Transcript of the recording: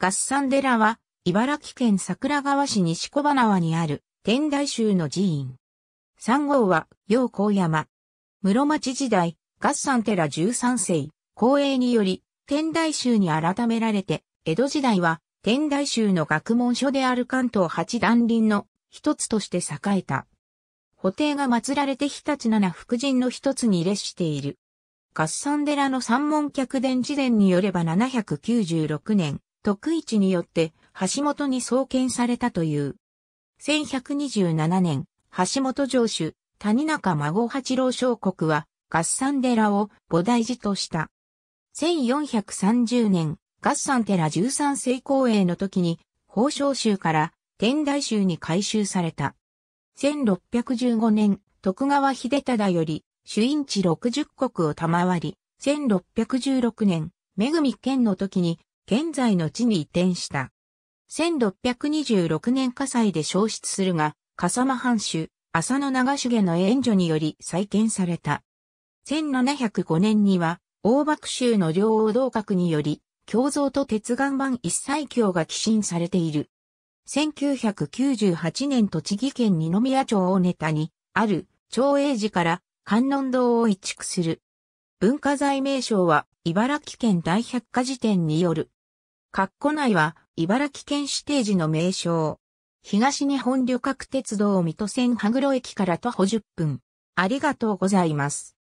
合算寺は、茨城県桜川市西小花輪にある天台宗の寺院。三号は、陽光山。室町時代、合算寺13世、公営により、天台宗に改められて、江戸時代は、天台宗の学問所である関東八段林の一つとして栄えた。補定が祀られて日立七福神の一つに列している。合算寺の三門客伝寺伝によれば796年、徳一によって橋本に創建されたという。1127年、橋本城主、谷中孫八郎小国は、合算寺を菩提寺とした。1430年、合算寺13世公営の時に、宝生州から天台州に改修された。1615年、徳川秀忠より、主因地60国を賜り、1616年、恵み県の時に、現在の地に移転した。1626年火災で消失するが、笠間藩主、浅野長重の援助により再建された。1705年には、大幕州の両王同閣により、胸像と鉄岩盤一切鏡が寄進されている。1998年栃木県二宮町をネタに、ある、長英寺から観音堂を移築する。文化財名称は、茨城県大百科事典による、括弧内は、茨城県指定時の名称。東日本旅客鉄道水戸線羽黒駅から徒歩10分。ありがとうございます。